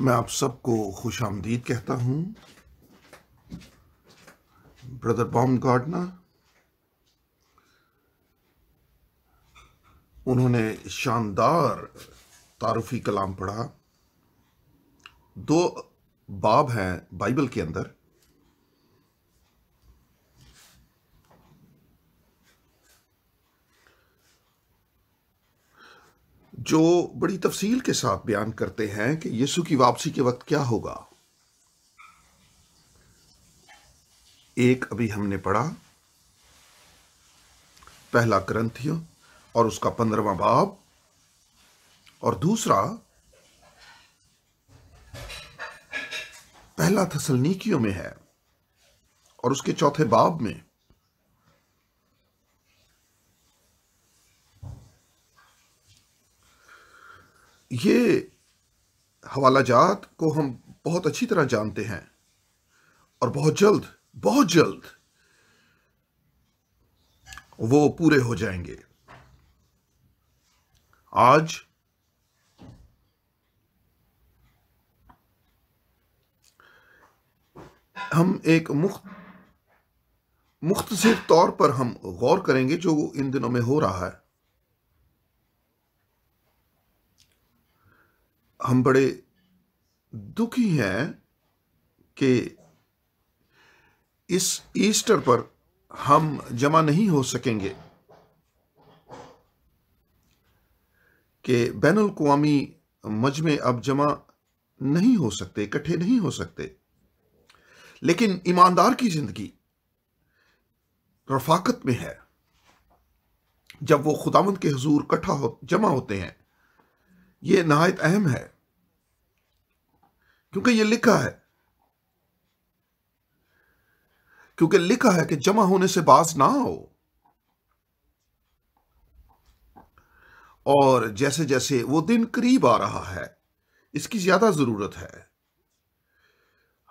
मैं आप सबको खुश आमदीद कहता हूँ ब्रदर बॉम गार्डनर उन्होंने शानदार तारफ़ी कलाम पढ़ा दो बाब हैं बाइबल के अंदर जो बड़ी तफसील के साथ बयान करते हैं कि यीशु की वापसी के वक्त क्या होगा एक अभी हमने पढ़ा पहला ग्रंथियों और उसका पंद्रवा बाब और दूसरा पहला थसलनीकियों में है और उसके चौथे बाब में ये हवाला जात को हम बहुत अच्छी तरह जानते हैं और बहुत जल्द बहुत जल्द वो पूरे हो जाएंगे आज हम एक मुख्त मुख्तर तौर पर हम गौर करेंगे जो इन दिनों में हो रहा है हम बड़े दुखी हैं कि इस ईस्टर पर हम जमा नहीं हो सकेंगे कि बैन अवी मजमे अब जमा नहीं हो सकते इकट्ठे नहीं हो सकते लेकिन ईमानदार की जिंदगी रफाकत में है जब वो खुदावंत के हजूर इकट्ठा हो जमा होते हैं ये नहायत अहम है क्योंकि ये लिखा है क्योंकि लिखा है कि जमा होने से बाज ना हो और जैसे जैसे वो दिन करीब आ रहा है इसकी ज्यादा जरूरत है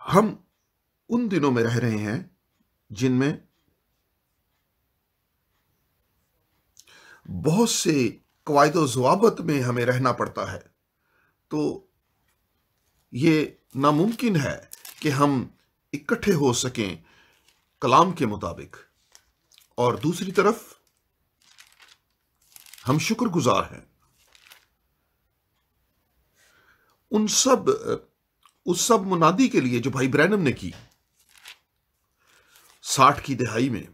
हम उन दिनों में रह रहे हैं जिनमें बहुत से कवायद जवाबत में हमें रहना पड़ता है तो ये नामुमकिन है कि हम इकट्ठे हो सकें कलाम के मुताबिक और दूसरी तरफ हम शुक्रगुजार हैं उन सब उस सब मुनादी के लिए जो भाई ब्रैनम ने की साठ की दहाई में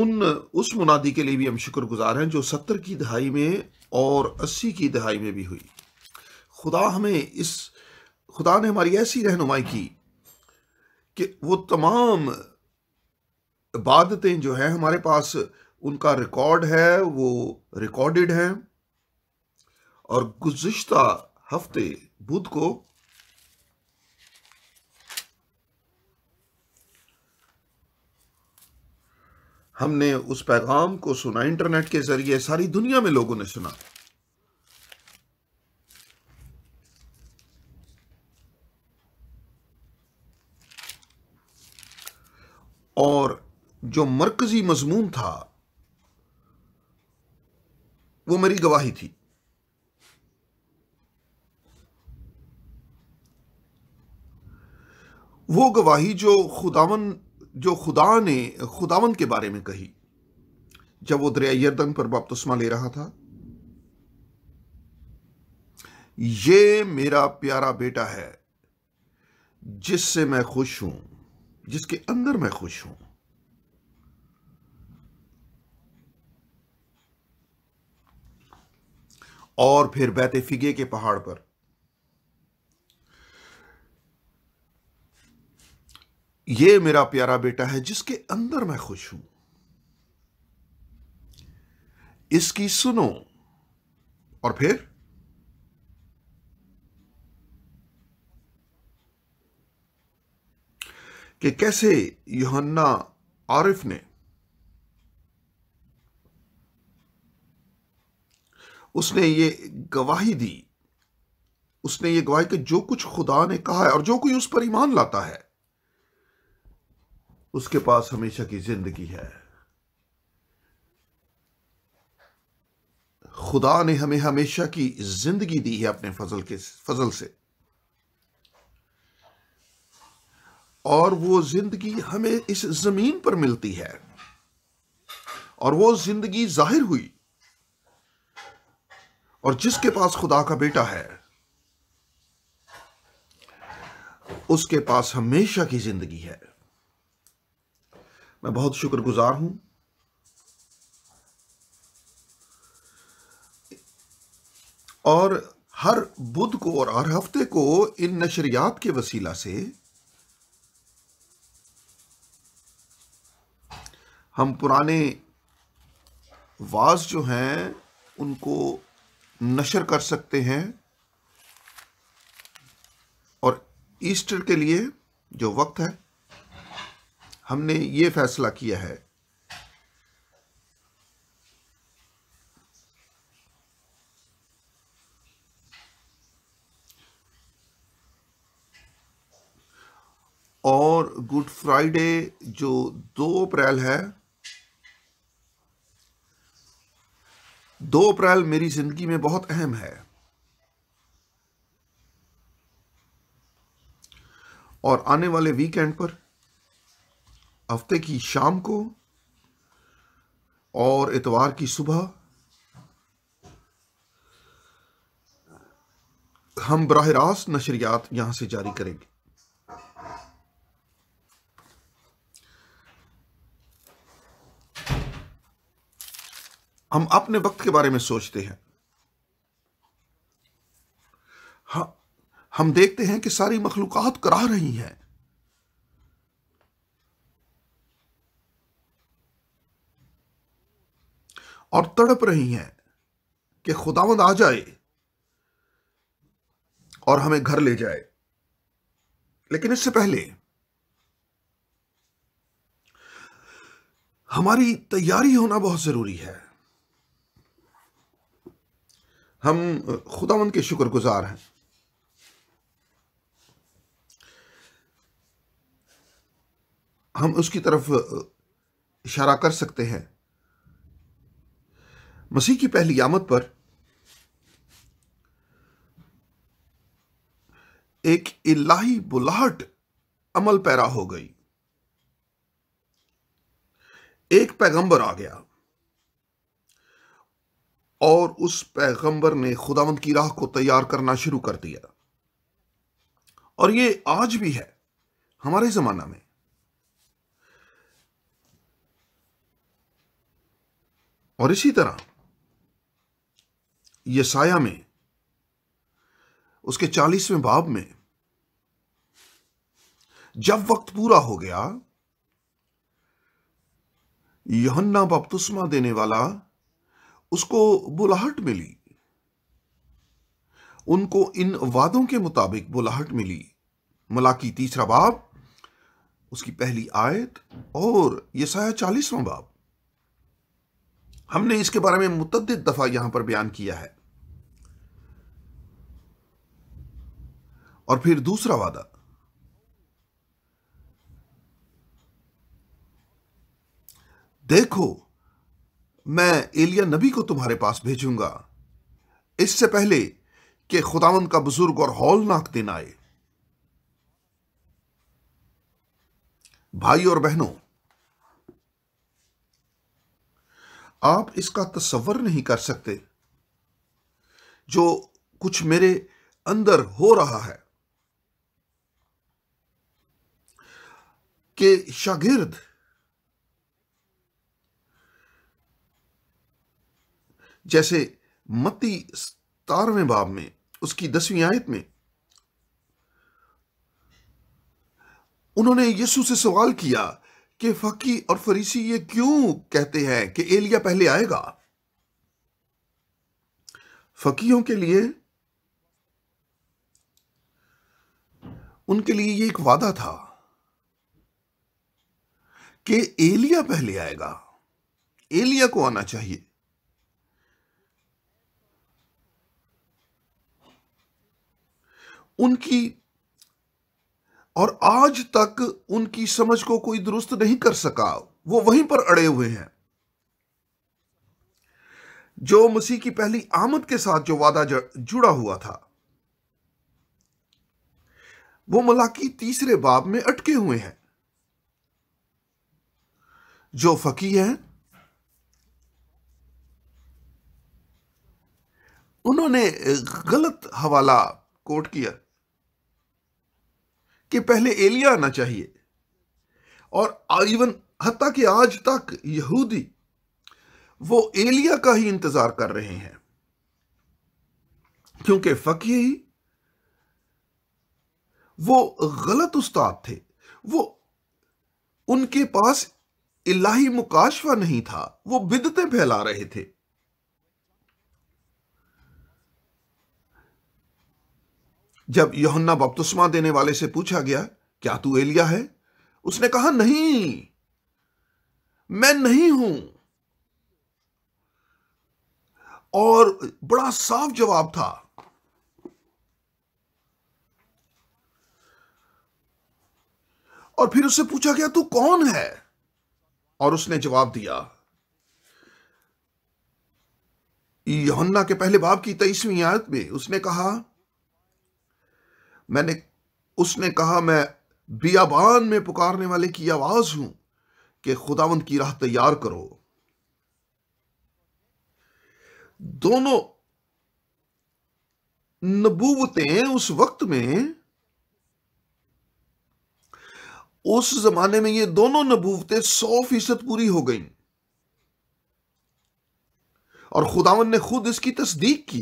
उन उस मुनादी के लिए भी हम शुक्रगुजार हैं जो सत्तर की दहाई में और अस्सी की दहाई में भी हुई खुदा हमें इस खुदा ने हमारी ऐसी रहनुमाई की कि वो तमाम इबादतें जो हैं हमारे पास उनका रिकॉर्ड है वो रिकॉर्डेड हैं और गुज्त हफ्ते बुध को हमने उस पैगाम को सुना इंटरनेट के जरिए सारी दुनिया में लोगों ने सुना और जो मरकजी मजमून था वो मेरी गवाही थी वो गवाही जो खुदावन जो खुदा ने खुदावन के बारे में कही जब वो दरिया यर्दन पर बपतुस्मा ले रहा था ये मेरा प्यारा बेटा है जिससे मैं खुश हूं जिसके अंदर मैं खुश हूं और फिर बैत फिगे के पहाड़ पर ये मेरा प्यारा बेटा है जिसके अंदर मैं खुश हूं इसकी सुनो और फिर कि कैसे योहन्ना आरिफ ने उसने ये गवाही दी उसने ये गवाही कि जो कुछ खुदा ने कहा है और जो कोई उस पर ईमान लाता है उसके पास हमेशा की जिंदगी है खुदा ने हमें हमेशा की जिंदगी दी है अपने फजल के फजल से और वो जिंदगी हमें इस जमीन पर मिलती है और वो जिंदगी जाहिर हुई और जिसके पास खुदा का बेटा है उसके पास हमेशा की जिंदगी है मैं बहुत शुक्रगुजार हूं और हर बुध को और हर हफ्ते को इन नशरियात के वसीला से हम पुराने वाज जो हैं उनको नशर कर सकते हैं और ईस्टर के लिए जो वक्त है हमने ये फैसला किया है और गुड फ्राइडे जो दो अप्रैल है दो अप्रैल मेरी जिंदगी में बहुत अहम है और आने वाले वीकेंड पर हफ्ते की शाम को और इतवार की सुबह हम बरह रास्त नशरियात यहां से जारी करेंगे हम अपने वक्त के बारे में सोचते हैं हाँ, हम देखते हैं कि सारी मखलूकत कराह रही हैं और तड़प रही हैं कि खुदावंद आ जाए और हमें घर ले जाए लेकिन इससे पहले हमारी तैयारी होना बहुत जरूरी है हम खुदावंद के शुक्रगुजार हैं हम उसकी तरफ इशारा कर सकते हैं मसीह की पहली आमद पर एक इलाही बुलाहट अमल पैरा हो गई एक पैगंबर आ गया और उस पैगंबर ने खुदावंत की राह को तैयार करना शुरू कर दिया और ये आज भी है हमारे जमाना में और इसी तरह यसाया में उसके चालीसवें बाब में जब वक्त पूरा हो गया यहन्ना बपतुस्मा देने वाला उसको बुलाहट मिली उनको इन वादों के मुताबिक बुलाहट मिली मलाकी तीसरा बाब उसकी पहली आयत और यसाया चालीसवां बाब हमने इसके बारे में मुतद दफा यहां पर बयान किया है और फिर दूसरा वादा देखो मैं एलिया नबी को तुम्हारे पास भेजूंगा इससे पहले कि खुदावन का बुजुर्ग और हौलनाक दिन आए भाई और बहनों आप इसका तस्वर नहीं कर सकते जो कुछ मेरे अंदर हो रहा है के शागिर्द जैसे मत्ती सतारवें बाब में उसकी दसवीं आयत में उन्होंने यीशु से सवाल किया कि फकी और फरीसी ये क्यों कहते हैं कि एलिया पहले आएगा फकीयों के लिए उनके लिए ये एक वादा था कि एलिया पहले आएगा एलिया को आना चाहिए उनकी और आज तक उनकी समझ को कोई दुरुस्त नहीं कर सका वो वहीं पर अड़े हुए हैं जो मसीह की पहली आमद के साथ जो वादा जुड़ा हुआ था वो मलाकी तीसरे बाब में अटके हुए हैं जो फ़की हैं उन्होंने गलत हवाला कोट किया कि पहले एलिया आना चाहिए और इवन हती कि आज तक यहूदी वो एलिया का ही इंतजार कर रहे हैं क्योंकि फ़की ही वो गलत उस्ताद थे वो उनके पास इलाही मुकाशवा नहीं था वो बिदते फैला रहे थे जब योहन्ना बपतुस्मा देने वाले से पूछा गया क्या तू एलिया है उसने कहा नहीं मैं नहीं हूं और बड़ा साफ जवाब था और फिर उससे पूछा गया तू कौन है और उसने जवाब दिया योहन्ना के पहले बाप की तेईसवीं आयत में उसने कहा मैंने उसने कहा मैं बियाबान में पुकारने वाले की आवाज हूं कि खुदावंत की राह तैयार करो दोनों नबूवतें उस वक्त में उस जमाने में ये दोनों नबूवतें सौ फीसद पूरी हो गई और खुदावन ने खुद इसकी तस्दीक की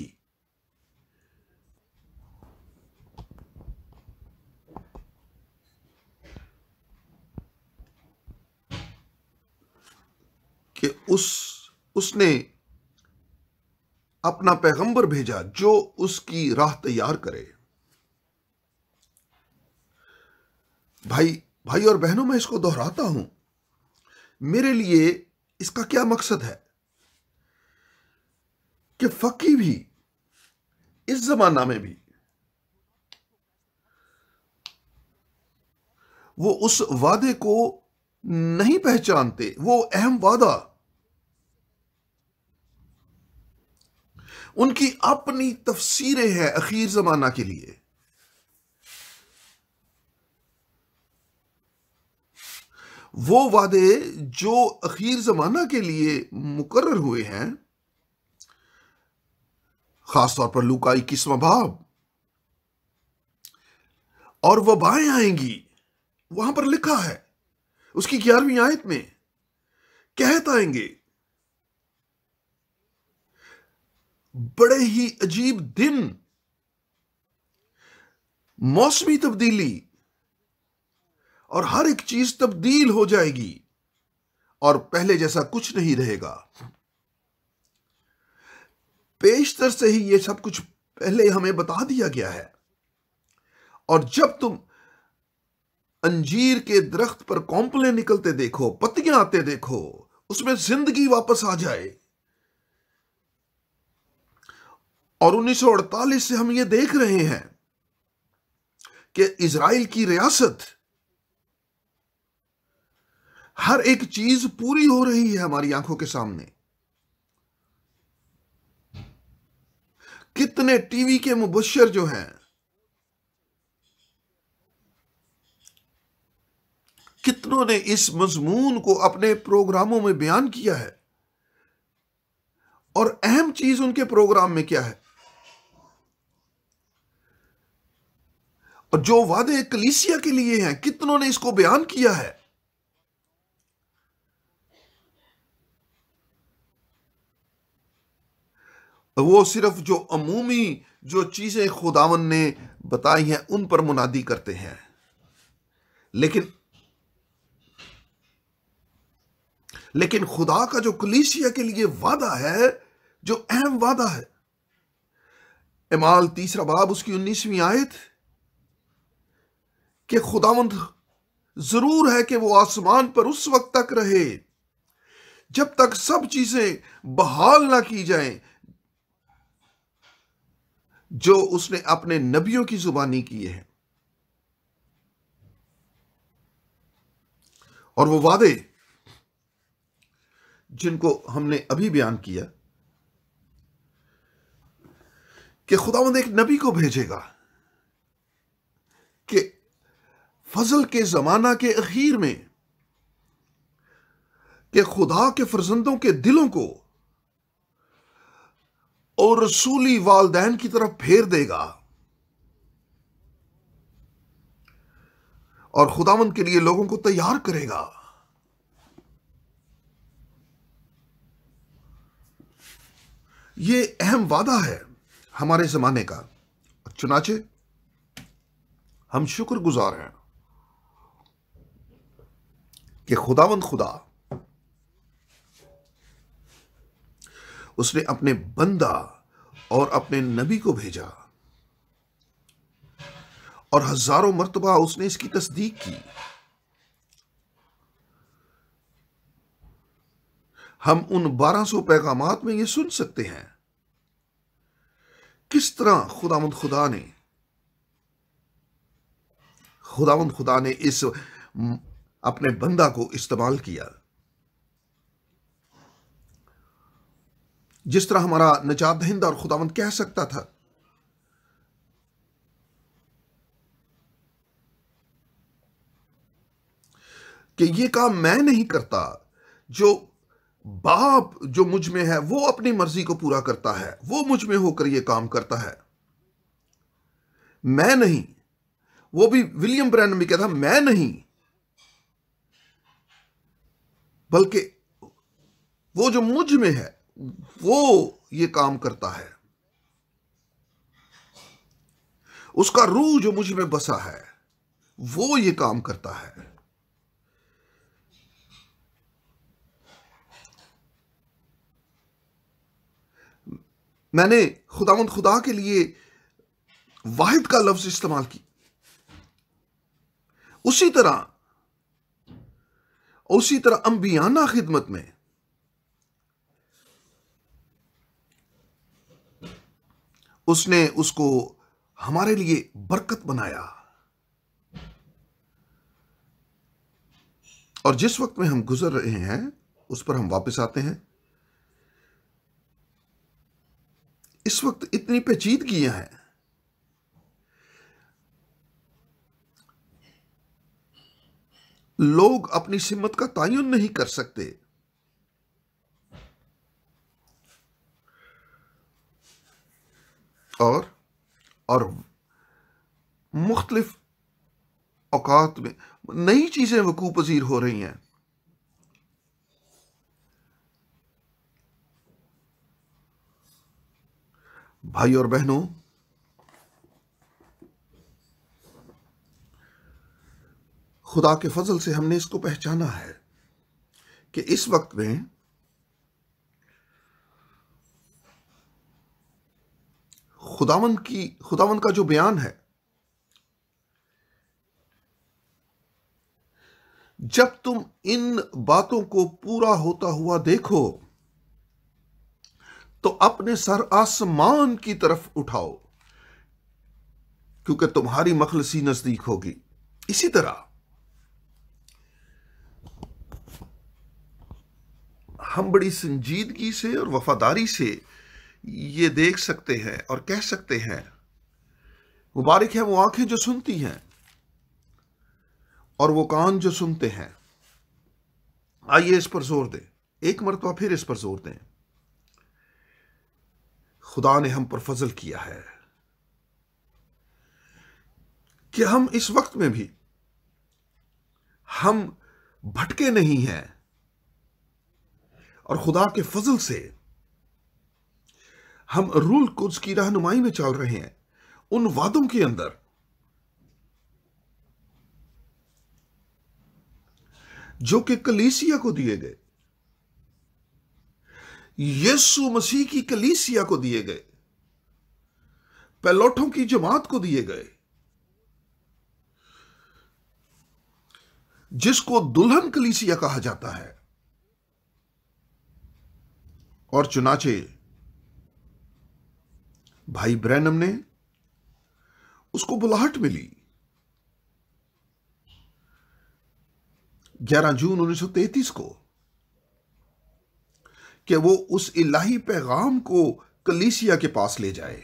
कि उस उसने अपना पैगंबर भेजा जो उसकी राह तैयार करे भाई भाई और बहनों मैं इसको दोहराता हूं मेरे लिए इसका क्या मकसद है कि फकी भी इस जमाना में भी वो उस वादे को नहीं पहचानते वो अहम वादा उनकी अपनी तफसीरें हैं अखीर जमाना के लिए वो वादे जो अखीर ज़माना के लिए मुकर हुए हैं ख़ासतौर पर लुका का इक्कीसवा भाव और वबाएं आएंगी वहां पर लिखा है उसकी ग्यारहवीं आयत में कहत आएंगे बड़े ही अजीब दिन मौसमी तब्दीली और हर एक चीज तब्दील हो जाएगी और पहले जैसा कुछ नहीं रहेगा पेशतर से ही यह सब कुछ पहले हमें बता दिया गया है और जब तुम अंजीर के दरख्त पर कॉम्पले निकलते देखो पत्तियां आते देखो उसमें जिंदगी वापस आ जाए और 1948 से हम ये देख रहे हैं कि इसराइल की रियासत हर एक चीज पूरी हो रही है हमारी आंखों के सामने कितने टीवी के मुबशर जो हैं कितनों ने इस मजमून को अपने प्रोग्रामों में बयान किया है और अहम चीज उनके प्रोग्राम में क्या है और जो वादे कलीसिया के लिए हैं कितनों ने इसको बयान किया है वो सिर्फ जो अमूमी जो चीज़ें खुदावन ने बताई हैं उन पर मुनादी करते हैं लेकिन लेकिन खुदा का जो कलीसिया के लिए वादा है जो अहम वादा है इमाल तीसरा बाब उसकी उन्नीसवीं आयत कि खुदावंद जरूर है कि वो आसमान पर उस वक्त तक रहे जब तक सब चीजें बहाल ना की जाएं जो उसने अपने नबियों की जुबानी किए हैं और वो वादे जिनको हमने अभी बयान किया कि खुदावंद एक नबी को भेजेगा कि फजल के जमाना के अखीर में कि खुदा के फरजंदों के दिलों को और रसूली वालदेन की तरफ फेर देगा और खुदावंद के लिए लोगों को तैयार करेगा यह अहम वादा है हमारे जमाने का चुनाचे हम शुक्रगुजार हैं कि खुदावंद खुदा उसने अपने बंदा और अपने नबी को भेजा और हजारों मरतबा उसने इसकी तस्दीक की हम उन 1200 पैगाम में यह सुन सकते हैं किस तरह खुदामंद खुदा ने खुदामंद खुदा ने इस अपने बंदा को इस्तेमाल किया जिस तरह हमारा नजात हिंद और खुदावंत कह सकता था कि ये काम मैं नहीं करता जो बाप जो मुझ में है वो अपनी मर्जी को पूरा करता है वो मुझ में होकर ये काम करता है मैं नहीं वो भी विलियम ब्रैंड भी कहता मैं नहीं बल्कि वो जो मुझ में है वो ये काम करता है उसका रूह जो मुझ में बसा है वो ये काम करता है मैंने खुदावंद खुदा के लिए वाहिद का लफ्ज इस्तेमाल की उसी तरह उसी तरह अंबियाना खिदमत में उसने उसको हमारे लिए बरकत बनाया और जिस वक्त में हम गुजर रहे हैं उस पर हम वापस आते हैं इस वक्त इतनी पेचीदगियां हैं लोग अपनी सिमत का तयन नहीं कर सकते और और मुख्तलिफ औकात में नई चीज़ें वकू पजीर हो रही हैं भाई और बहनों खुदा के फजल से हमने इसको पहचाना है कि इस वक्त में खुदावन की खुदावन का जो बयान है जब तुम इन बातों को पूरा होता हुआ देखो तो अपने सर आसमान की तरफ उठाओ क्योंकि तुम्हारी मखलसी नजदीक होगी इसी तरह हम बड़ी संजीदगी से और वफादारी से ये देख सकते हैं और कह सकते हैं मुबारक है वो आंखें जो सुनती हैं और वो कान जो सुनते हैं आइए इस पर जोर दें एक मरतबा फिर इस पर जोर दें खुदा ने हम पर फजल किया है कि हम इस वक्त में भी हम भटके नहीं हैं और खुदा के फजल से हम रूल कुछ की रहनुमाई में चल रहे हैं उन वादों के अंदर जो कि कलीसिया को दिए गए यीशु मसीह की कलीसिया को दिए गए पैलोठों की जमात को दिए गए जिसको दुल्हन कलीसिया कहा जाता है और चुनाचे भाई ब्रैनम ने उसको बुलाहट मिली 11 जून 1933 को कि वो उस इलाही पैगाम को कलीसिया के पास ले जाए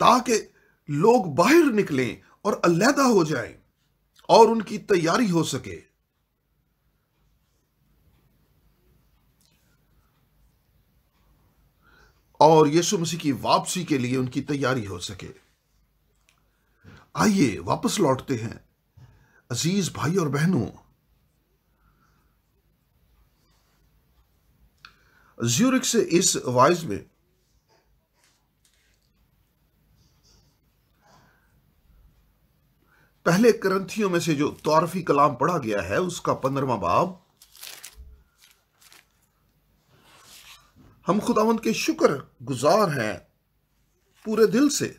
ताकि लोग बाहर निकलें और अलहदा हो जाएं और उनकी तैयारी हो सके और यीशु मसीह की वापसी के लिए उनकी तैयारी हो सके आइए वापस लौटते हैं अजीज भाई और बहनों ज्यूरिक से इस वाइज में पहले ग्रंथियों में से जो तौरफी कलाम पढ़ा गया है उसका पंद्रवा बाब हम खुदावंत के शुक्र गुजार हैं पूरे दिल से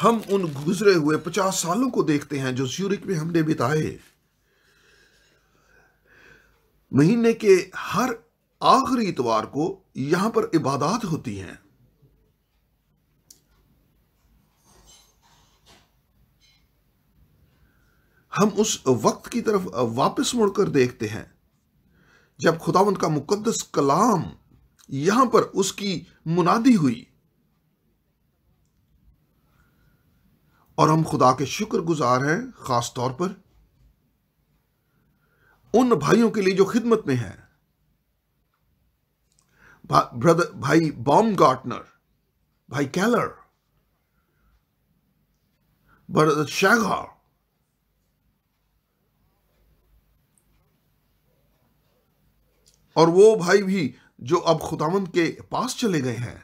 हम उन गुजरे हुए पचास सालों को देखते हैं जो ज्यूरिक में हमने बिताए महीने के हर आखिरी इतवार को यहां पर इबादत होती हैं हम उस वक्त की तरफ वापस मुड़कर देखते हैं जब खुदावंत का मुकद्दस कलाम यहां पर उसकी मुनादी हुई और हम खुदा के शुक्र गुजार हैं खास तौर पर उन भाइयों के लिए जो खिदमत में हैं भा, ब्रदर भाई बॉम गार्टनर भाई कैलर ब्रदर शैगार और वो भाई भी जो अब खुदावंद के पास चले गए हैं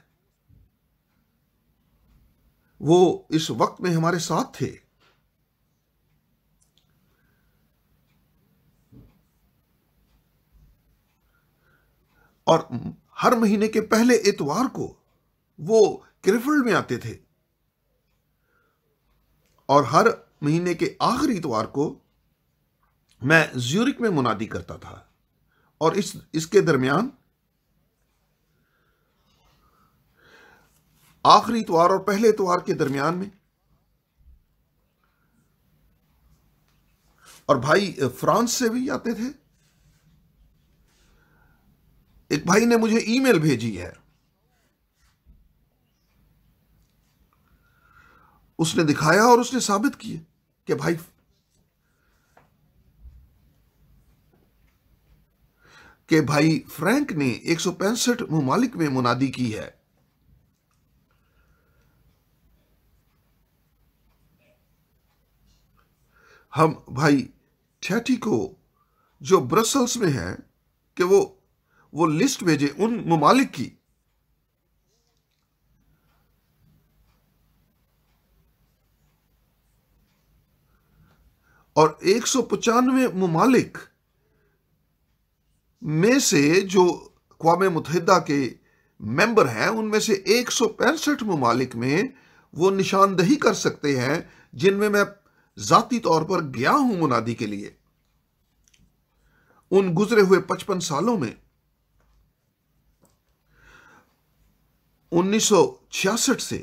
वो इस वक्त में हमारे साथ थे और हर महीने के पहले इतवार को वो क्रिफल्ड में आते थे और हर महीने के आखिरी इतवार को मैं ज्यूरिक में मुनादी करता था और इस इसके दरमियान आखिरी इतवार और पहले इतवार के दरमियान में और भाई फ्रांस से भी आते थे एक भाई ने मुझे ईमेल भेजी है उसने दिखाया और उसने साबित किए कि भाई कि भाई फ्रैंक ने एक सौ पैंसठ ममालिक में मुनादी की है हम भाई ठेठी को जो ब्रसल्स में है कि वो वो लिस्ट भेजे उन ममालिक की और एक सौ पचानवे ममालिक में से जो अवाम मुतहदा के मेंबर हैं उनमें से एक सौ पैंसठ ममालिक में वो निशानदही कर सकते हैं जिनमें मैं जतीी तौर पर गया हूं मुनादी के लिए उन गुजरे हुए पचपन सालों में 1966 से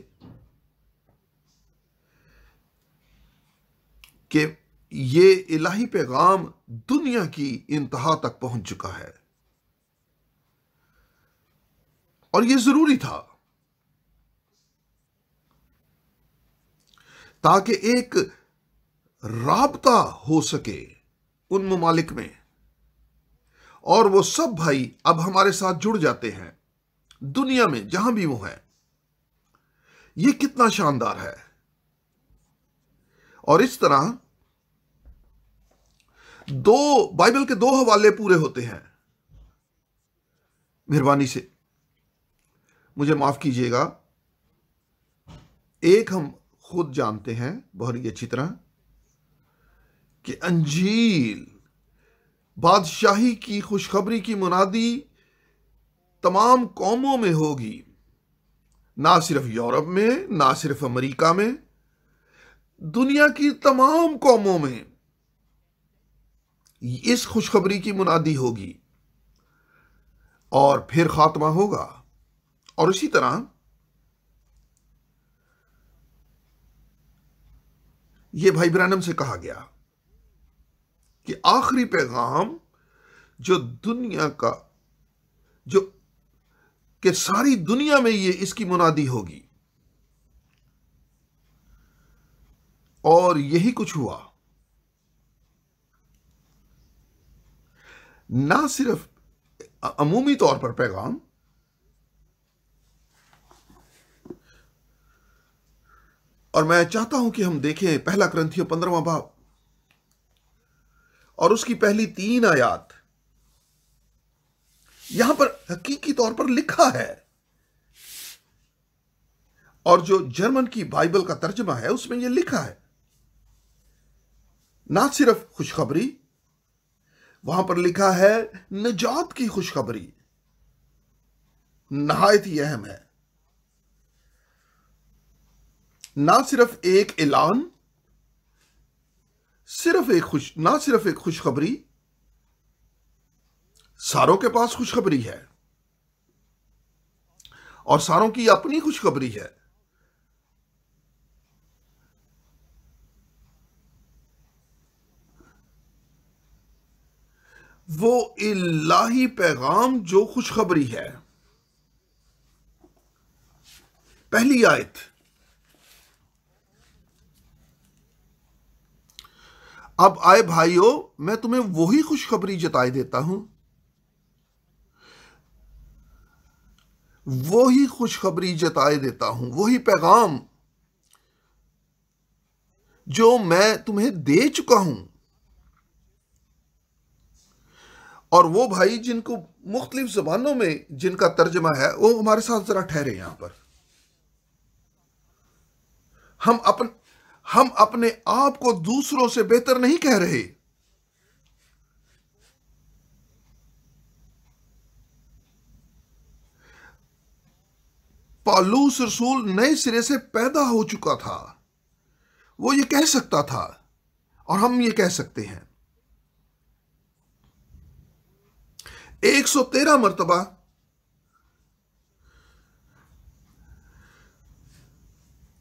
के ये इलाही पैगाम दुनिया की इंतहा तक पहुंच चुका है और यह जरूरी था ताकि एक राबता हो सके उन ममालिक में और वो सब भाई अब हमारे साथ जुड़ जाते हैं दुनिया में जहां भी वो हैं ये कितना शानदार है और इस तरह दो बाइबल के दो हवाले पूरे होते हैं मेहरबानी से मुझे माफ़ कीजिएगा एक हम खुद जानते हैं बहुत ही अच्छी तरह कि अंजील बादशाही की खुशखबरी की मुनादी तमाम कौमों में होगी ना सिर्फ यूरोप में ना सिर्फ अमेरिका में दुनिया की तमाम कौमों में इस खुशखबरी की मुनादी होगी और फिर खात्मा होगा और उसी तरह यह भाई ब्रानम से कहा गया कि आखिरी पैगाम जो दुनिया का जो कि सारी दुनिया में ये इसकी मुनादी होगी और यही कुछ हुआ ना सिर्फ अमूमी तौर पर पैगाम और मैं चाहता हूं कि हम देखें पहला ग्रंथियो पंद्रवा भाव और उसकी पहली तीन आयात यहां पर हकीकी तौर पर लिखा है और जो जर्मन की बाइबल का तर्जमा है उसमें यह लिखा है ना सिर्फ खुशखबरी वहां पर लिखा है निजात की खुशखबरी नहायत ही अहम है ना सिर्फ एक ऐलान सिर्फ एक खुश ना सिर्फ एक खुशखबरी सारों के पास खुशखबरी है और सारों की अपनी खुशखबरी है वो इलाही पैगाम जो खुशखबरी है पहली आयत अब आए भाइयों मैं तुम्हें वही खुशखबरी जताई देता हूं वही खुशखबरी जताई देता हूं वही पैगाम जो मैं तुम्हें दे चुका हूं और वो भाई जिनको मुख्तलिफ जबानों में जिनका तर्जमा है वो हमारे साथ ज़रा ठहरे यहां पर हम अपन हम अपने आप को दूसरों से बेहतर नहीं कह रहे पालूस रसूल नए सिरे से पैदा हो चुका था वो ये कह सकता था और हम ये कह सकते हैं एक सौ तेरह मरतबा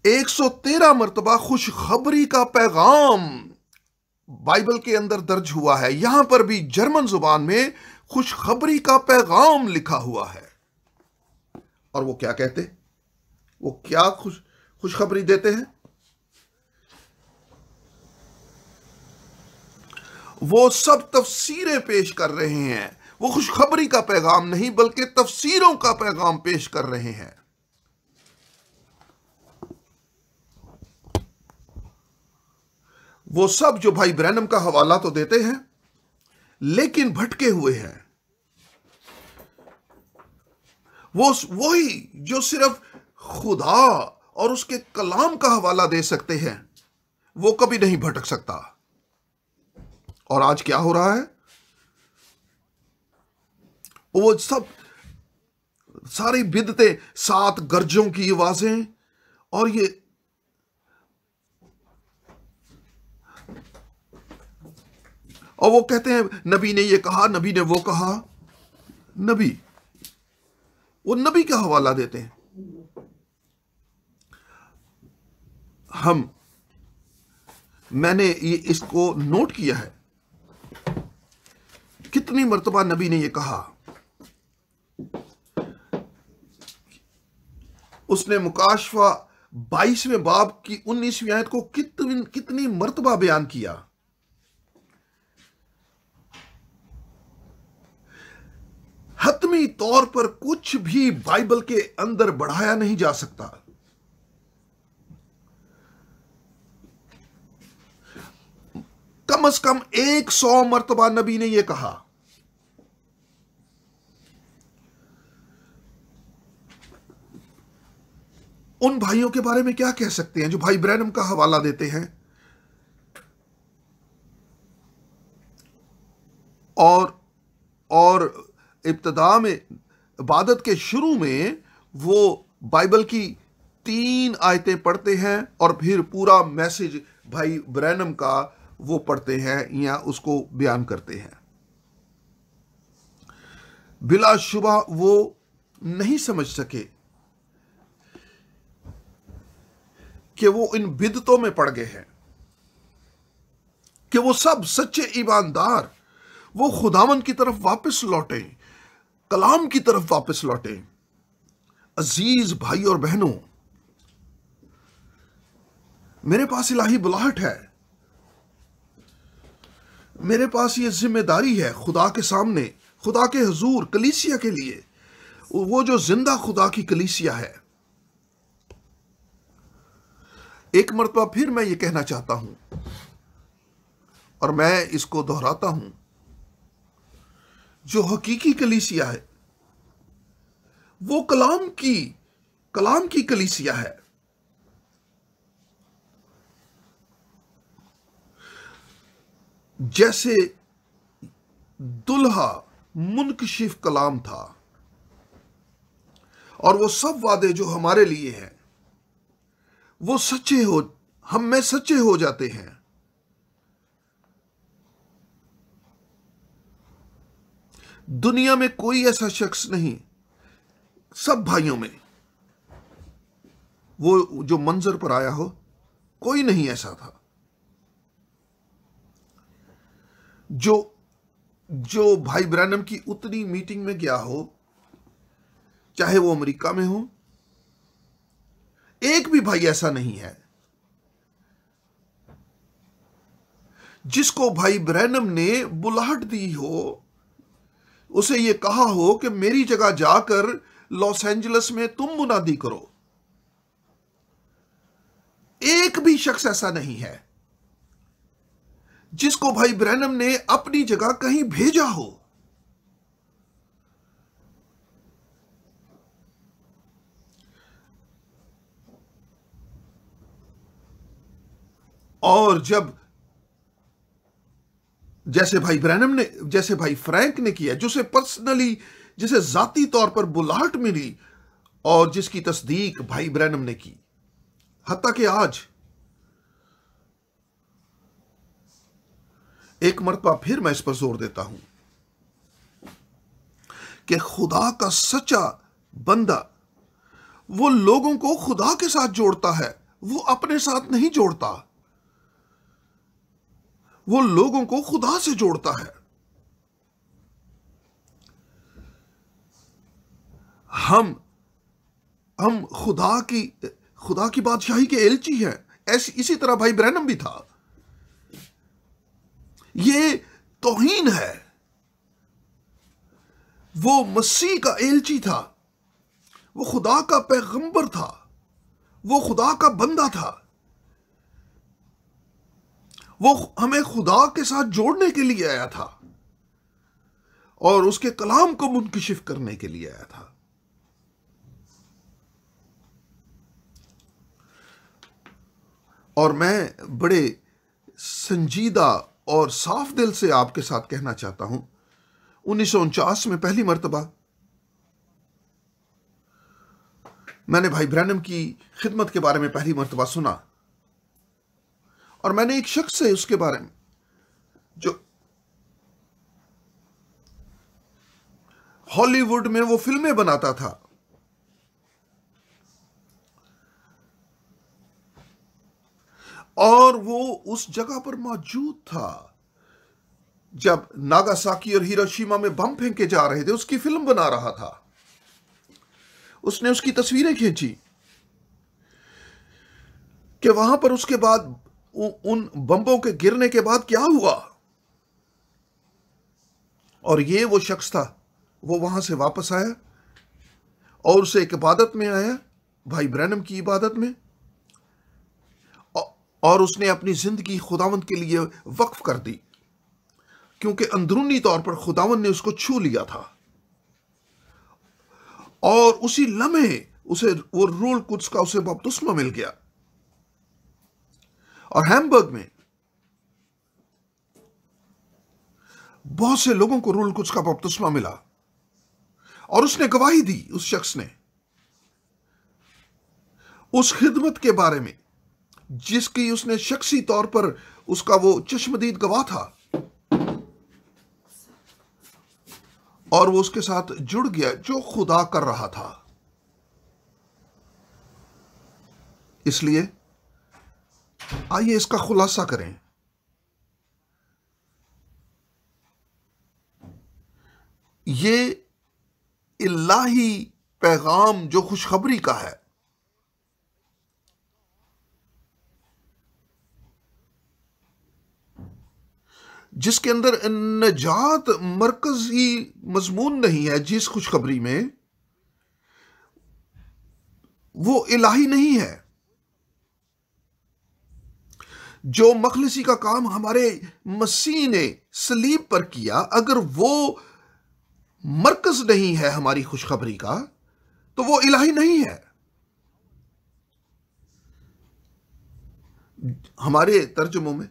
एक सौ तेरह मरतबा खुशखबरी का पैगाम बाइबल के अंदर दर्ज हुआ है यहां पर भी जर्मन जुबान में खुशखबरी का पैगाम लिखा हुआ है और वो क्या कहते वो क्या खुश खुशखबरी देते हैं वो सब तफसीरें पेश कर रहे हैं वो खुशखबरी का पैगाम नहीं बल्कि तफसीरों का पैगाम पेश कर रहे हैं वो सब जो भाई ब्रैनम का हवाला तो देते हैं लेकिन भटके हुए हैं वो वही जो सिर्फ खुदा और उसके कलाम का हवाला दे सकते हैं वो कभी नहीं भटक सकता और आज क्या हो रहा है वो सब सारी बिदतें सात गर्जों की आवाजें और ये और वो कहते हैं नबी ने ये कहा नबी ने वो कहा नबी वो नबी का हवाला देते हैं हम मैंने ये इसको नोट किया है कितनी मरतबा नबी ने ये कहा उसने मुकाशवा बाईसवें बाब की उन्नीसवीं आयत को कितनी कितनी मरतबा बयान किया हतमी तौर पर कुछ भी बाइबल के अंदर बढ़ाया नहीं जा सकता कम से कम एक सौ मरतबा नबी ने यह कहा उन भाइयों के बारे में क्या कह सकते हैं जो भाई ब्रैनम का हवाला देते हैं और और इब्तदा में इबादत के शुरू में वो बाइबल की तीन आयतें पढ़ते हैं और फिर पूरा मैसेज भाई ब्रैनम का वो पढ़ते हैं या उसको बयान करते हैं बिलाशुबा वो नहीं समझ सके कि वो इन बिदतों में पड़ गए हैं कि वो सब सच्चे ईमानदार वो खुदावन की तरफ वापस लौटे कलाम की तरफ वापस लौटे अजीज भाई और बहनों मेरे पास इलाही बुलाहट है मेरे पास ये जिम्मेदारी है खुदा के सामने खुदा के हजूर कलीसिया के लिए वो जो जिंदा खुदा की कलीसिया है एक मरतबा फिर मैं ये कहना चाहता हूं और मैं इसको दोहराता हूं जो हकीकी कलीसिया है वो कलाम की कलाम की कलीसिया है जैसे दुल्हा मुनकशिफ कलाम था और वो सब वादे जो हमारे लिए हैं वो सच्चे हो हम में सच्चे हो जाते हैं दुनिया में कोई ऐसा शख्स नहीं सब भाइयों में वो जो मंजर पर आया हो कोई नहीं ऐसा था जो जो भाई ब्रैनम की उतनी मीटिंग में गया हो चाहे वो अमेरिका में हो एक भी भाई ऐसा नहीं है जिसको भाई ब्रैनम ने बुलाहट दी हो उसे यह कहा हो कि मेरी जगह जाकर लॉस एंजलिस में तुम मुनादी करो एक भी शख्स ऐसा नहीं है जिसको भाई ब्रैनम ने अपनी जगह कहीं भेजा हो और जब जैसे भाई ब्रैनम ने जैसे भाई फ्रैंक ने किया जिसे पर्सनली जिसे जाती तौर पर बुलाहट मिली और जिसकी तस्दीक भाई ब्रैनम ने की हती कि आज एक मरतबा फिर मैं इस पर जोर देता हूं कि खुदा का सच्चा बंदा वो लोगों को खुदा के साथ जोड़ता है वो अपने साथ नहीं जोड़ता वो लोगों को खुदा से जोड़ता है हम हम खुदा की खुदा की बादशाही के एलची हैं ऐसी इसी तरह भाई ब्रैनम भी था ये तोहीन है वो मसीह का एलची था वो खुदा का पैगंबर था वो खुदा का बंदा था वो हमें खुदा के साथ जोड़ने के लिए आया था और उसके कलाम को मुनकशिफ करने के लिए आया था और मैं बड़े संजीदा और साफ दिल से आपके साथ कहना चाहता हूं उन्नीस में पहली मरतबा मैंने भाई ब्रैनम की खिदमत के बारे में पहली मरतबा सुना और मैंने एक शख्स है उसके बारे में जो हॉलीवुड में वो फिल्में बनाता था और वो उस जगह पर मौजूद था जब नागासाकी और हिरोशिमा में बम फेंके जा रहे थे उसकी फिल्म बना रहा था उसने उसकी तस्वीरें खींची कि वहां पर उसके बाद उ, उन बम्बों के गिरने के बाद क्या हुआ और ये वो शख्स था वो वहां से वापस आया और उसे एक इबादत में आया भाई ब्रैनम की इबादत में और उसने अपनी ज़िंदगी खुदावंत के लिए वक्फ कर दी क्योंकि अंदरूनी तौर पर खुदावन ने उसको छू लिया था और उसी लम्हे उसे वो रूल कुछ का उसे बपतुस्मा मिल गया और हैमबर्ग में बहुत से लोगों को रूल कुछ का बपतुस्मा मिला और उसने गवाही दी उस शख्स ने उस खिदमत के बारे में जिसकी उसने शख्सी तौर पर उसका वो चश्मदीद गवाह था और वो उसके साथ जुड़ गया जो खुदा कर रहा था इसलिए आइए इसका खुलासा करें ये इलाही पैगाम जो खुशखबरी का है जिसके अंदर नजात मरकजी मजमून नहीं है जिस खुशखबरी में वो इलाही नहीं है जो मखलसी का काम हमारे मसीह ने सलीब पर किया अगर वो मरकज नहीं है हमारी खुशखबरी का तो वो इलाही नहीं है हमारे तर्जुमों में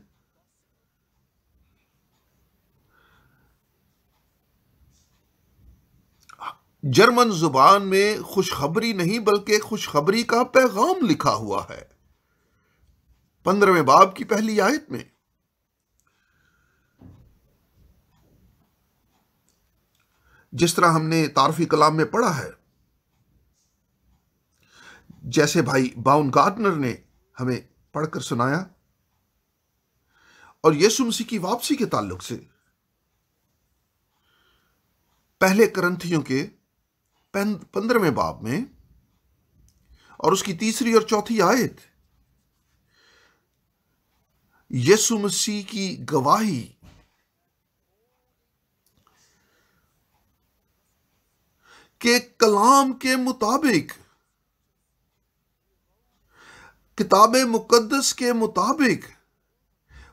जर्मन जुबान में खुशखबरी नहीं बल्कि खुशखबरी का पैगाम लिखा हुआ है पंद्रहवें बाब की पहली आयत में जिस तरह हमने तारफी कलाम में पढ़ा है जैसे भाई बाउन गार्डनर ने हमें पढ़कर सुनाया और यीशु मसीह की वापसी के ताल्लुक से पहले करंथियों के पंद्रहवें बाब में और उसकी तीसरी और चौथी आयत यसु मसीह की गवाही के कलाम के मुताबिक किताब मुकद्दस के मुताबिक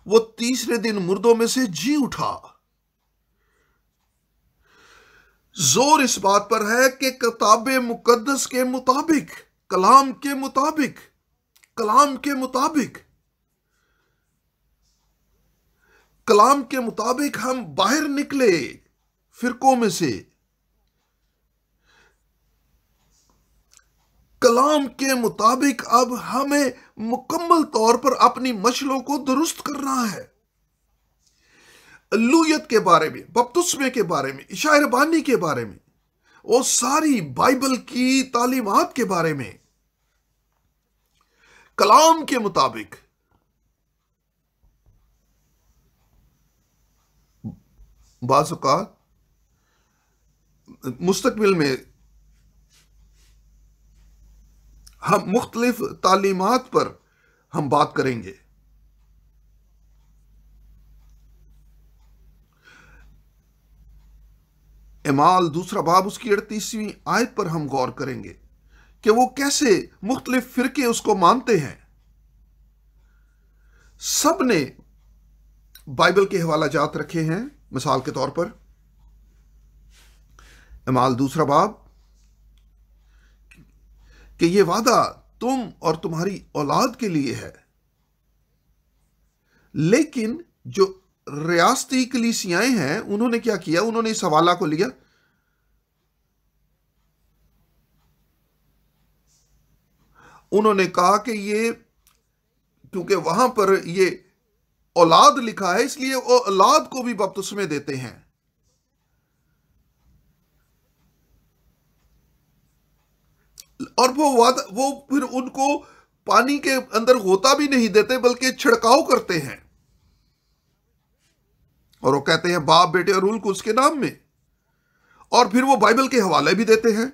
वो तीसरे दिन मुर्दों में से जी उठा जोर इस बात पर है कि किताब मुकद्दस के मुताबिक कलाम के मुताबिक कलाम के मुताबिक कलाम के मुताबिक हम बाहर निकले फिरकों में से कलाम के मुताबिक अब हमें मुकम्मल तौर पर अपनी मछलों को दुरुस्त करना है लूयत के बारे में बपतुस्मे के बारे में शायरबानी के बारे में वो सारी बाइबल की तालीमत के बारे में कलाम के मुताबिक बाज़ात मुस्तबिल में हम मुख्तलिफ तालीमत पर हम बात करेंगे एमाल दूसरा बाब उसकी अड़तीसवीं आयत पर हम गौर करेंगे कि वो कैसे मुख्तलिफ फिरके उसको मानते हैं सब ने बाइबल के हवाला जात रखे हैं मिसाल के तौर पर इमाल दूसरा बाब कि यह वादा तुम और तुम्हारी औलाद के लिए है लेकिन जो रियासती कलीसियाएं हैं उन्होंने क्या किया उन्होंने इस हवाला को लिया उन्होंने कहा कि ये क्योंकि वहां पर ये औलाद लिखा है इसलिए वो औलाद को भी बपतुस्मे देते हैं और वो वादा वो फिर उनको पानी के अंदर होता भी नहीं देते बल्कि छिड़काव करते हैं और वो कहते हैं बाप बेटे और उल्क उसके नाम में और फिर वो बाइबल के हवाले भी देते हैं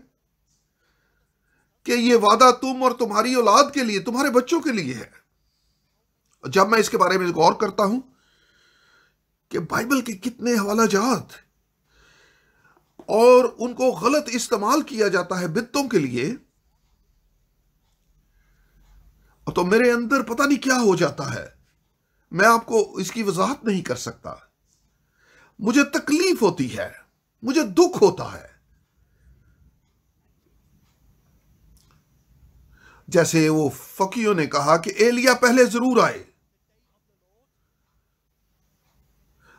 कि ये वादा तुम और तुम्हारी औलाद के लिए तुम्हारे बच्चों के लिए है और जब मैं इसके बारे में गौर करता हूं कि बाइबल के कितने हवाला जात और उनको गलत इस्तेमाल किया जाता है वित्तों के लिए तो मेरे अंदर पता नहीं क्या हो जाता है मैं आपको इसकी वजाहत नहीं कर सकता मुझे तकलीफ होती है मुझे दुख होता है जैसे वो फकीयों ने कहा कि एलिया पहले जरूर आए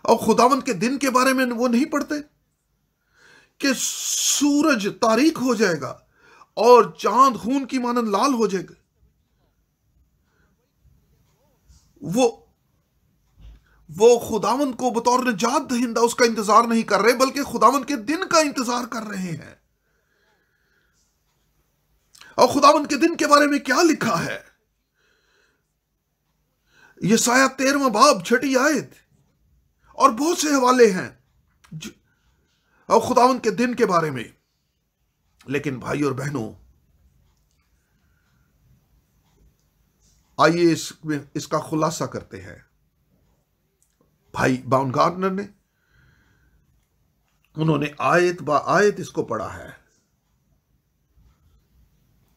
और खुदावन के दिन के बारे में वो नहीं पढ़ते कि सूरज तारीख हो जाएगा और चांद खून की मानन लाल हो जाएगा वो वो खुदावन को बतौर निजात दहिंदा उसका इंतजार नहीं कर रहे बल्कि खुदावन के दिन का इंतजार कर रहे हैं और खुदावन के दिन के बारे में क्या लिखा है साया तेरवा बाब छठी आयत और बहुत से हवाले हैं और खुदावन के दिन के बारे में लेकिन भाई और बहनों आइए इसमें इसका खुलासा करते हैं भाई बाउन गार्डनर ने उन्होंने आयत बा आयत इसको पढ़ा है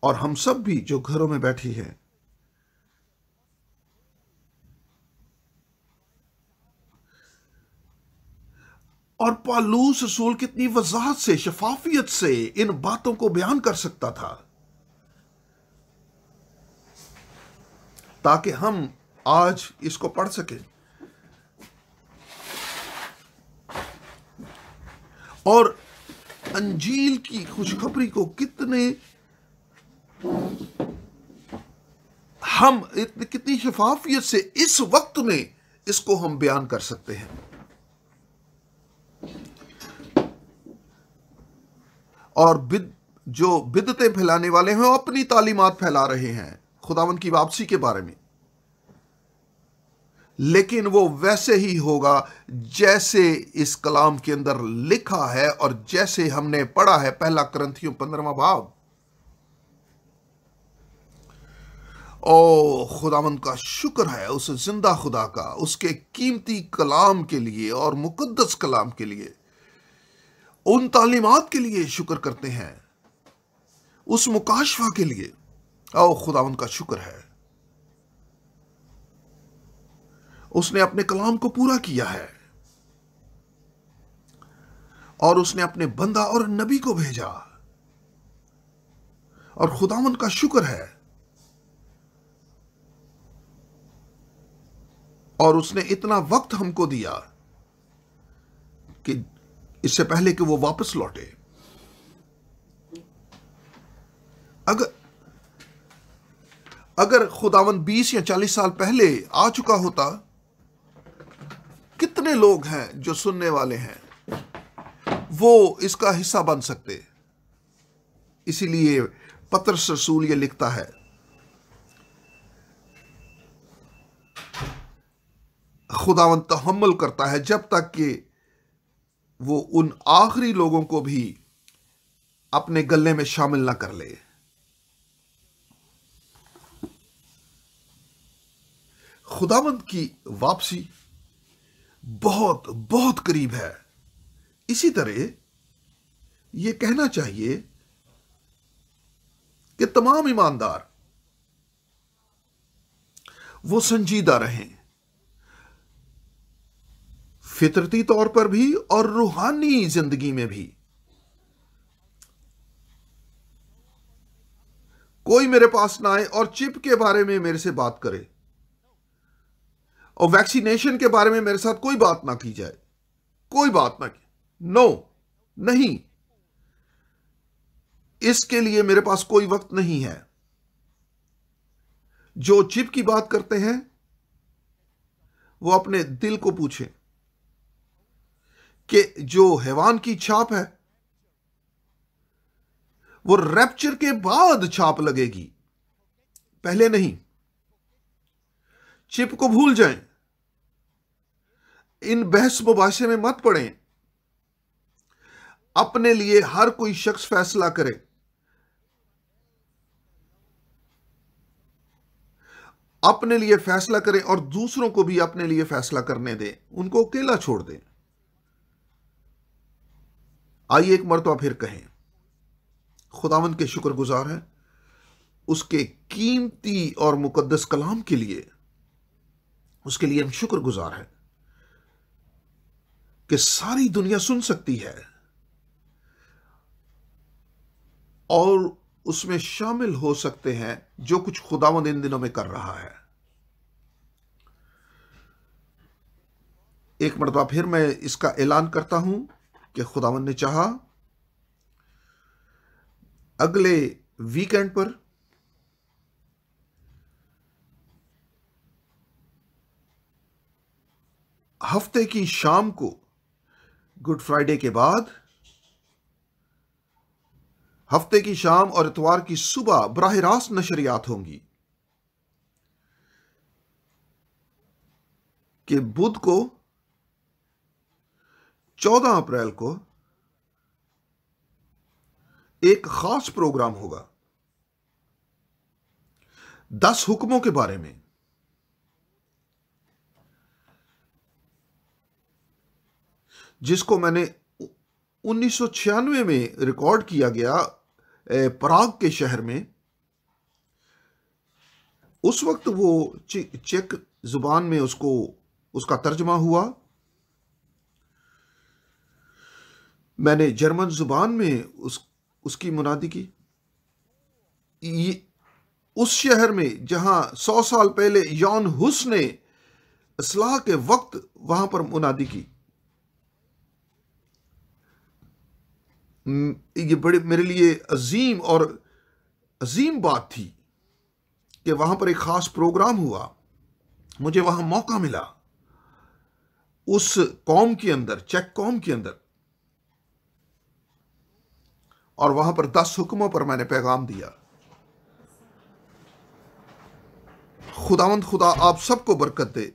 और हम सब भी जो घरों में बैठी हैं और पालूस रसूल कितनी वजाहत से शफाफियत से इन बातों को बयान कर सकता था ताकि हम आज इसको पढ़ सकें और अंजील की खुशखबरी को कितने हम इतने कितनी शफाफियत से इस वक्त में इसको हम बयान कर सकते हैं और बिद जो बिदते फैलाने वाले हैं अपनी तालीमात फैला रहे हैं खुदावन की वापसी के बारे में लेकिन वो वैसे ही होगा जैसे इस कलाम के अंदर लिखा है और जैसे हमने पढ़ा है पहला ग्रंथियों पंद्रवा भाव ओ खुदावन का शुक्र है उस जिंदा खुदा का उसके कीमती कलाम के लिए और मुकद्दस कलाम के लिए उन तालीमत के लिए शुक्र करते हैं उस मुकाशवा के लिए आओ खुदा उनका शुक्र है उसने अपने कलाम को पूरा किया है और उसने अपने बंदा और नबी को भेजा और खुदावन का शुक्र है और उसने इतना वक्त हमको दिया कि इससे पहले कि वो वापस लौटे अगर अगर खुदावन 20 या 40 साल पहले आ चुका होता कितने लोग हैं जो सुनने वाले हैं वो इसका हिस्सा बन सकते इसीलिए पत्र ससूल ये लिखता है खुदावन तहमल करता है जब तक कि वो उन आखिरी लोगों को भी अपने गले में शामिल ना कर ले खुदामंद की वापसी बहुत बहुत करीब है इसी तरह यह कहना चाहिए कि तमाम ईमानदार वो संजीदा रहें फितरती तौर पर भी और रूहानी जिंदगी में भी कोई मेरे पास ना आए और चिप के बारे में मेरे से बात करे और वैक्सीनेशन के बारे में मेरे साथ कोई बात ना की जाए कोई बात ना की नो नहीं इसके लिए मेरे पास कोई वक्त नहीं है जो चिप की बात करते हैं वो अपने दिल को पूछें कि जो हैवान की छाप है वो रैप्चर के बाद छाप लगेगी पहले नहीं चिप को भूल जाएं इन बहस मुबाशे में मत पड़े अपने लिए हर कोई शख्स फैसला करे अपने लिए फैसला करें और दूसरों को भी अपने लिए फैसला करने दें उनको अकेला छोड़ दें आइए एक मरतबा फिर कहें खुदावंद के शुक्रगुजार हैं उसके कीमती और मुकद्दस कलाम के लिए उसके लिए हम शुक्रगुजार हैं कि सारी दुनिया सुन सकती है और उसमें शामिल हो सकते हैं जो कुछ खुदावंद इन दिनों में कर रहा है एक मरतबा फिर मैं इसका ऐलान करता हूं कि खुदावन ने चाहा अगले वीकेंड पर हफ्ते की शाम को गुड फ्राइडे के बाद हफ्ते की शाम और इतवार की सुबह बरह रास्त नशरियात होंगी कि बुध को 14 अप्रैल को एक खास प्रोग्राम होगा दस हुक्मों के बारे में जिसको मैंने 1996 में रिकॉर्ड किया गया पराग के शहर में उस वक्त वो चेक जुबान में उसको उसका तर्जमा हुआ मैंने जर्मन ज़ुबान में उस उसकी मुनादी की ये उस शहर में जहां सौ साल पहले यौन हुस ने असलाह के वक्त वहां पर मुनादी की ये बड़े मेरे लिए अजीम और अजीम बात थी कि वहां पर एक खास प्रोग्राम हुआ मुझे वहां मौका मिला उस कौम के अंदर चेक कौम के अंदर और वहां पर दस हुक्मों पर मैंने पैगाम दिया खुदावंद खुदा आप सबको बरकत दे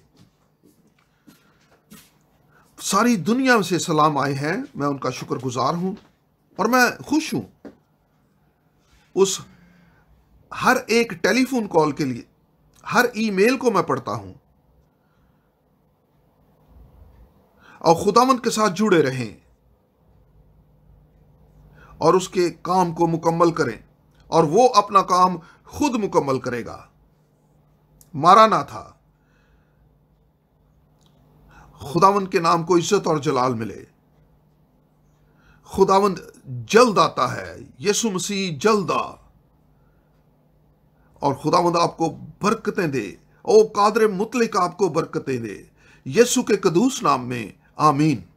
सारी दुनिया से सलाम आए हैं मैं उनका शुक्रगुजार हूं और मैं खुश हूं उस हर एक टेलीफोन कॉल के लिए हर ईमेल को मैं पढ़ता हूं और खुदावंत के साथ जुड़े रहें और उसके काम को मुकम्मल करें और वो अपना काम खुद मुकम्मल करेगा मारा ना था खुदावंद के नाम को इज्जत और जलाल मिले खुदावंद जल्द आता है यसु मसीह जल्द आ और खुदावंद आपको बरकतें दे ओ कादर मुतलिक आपको बरकतें दे यसु के कदूस नाम में आमीन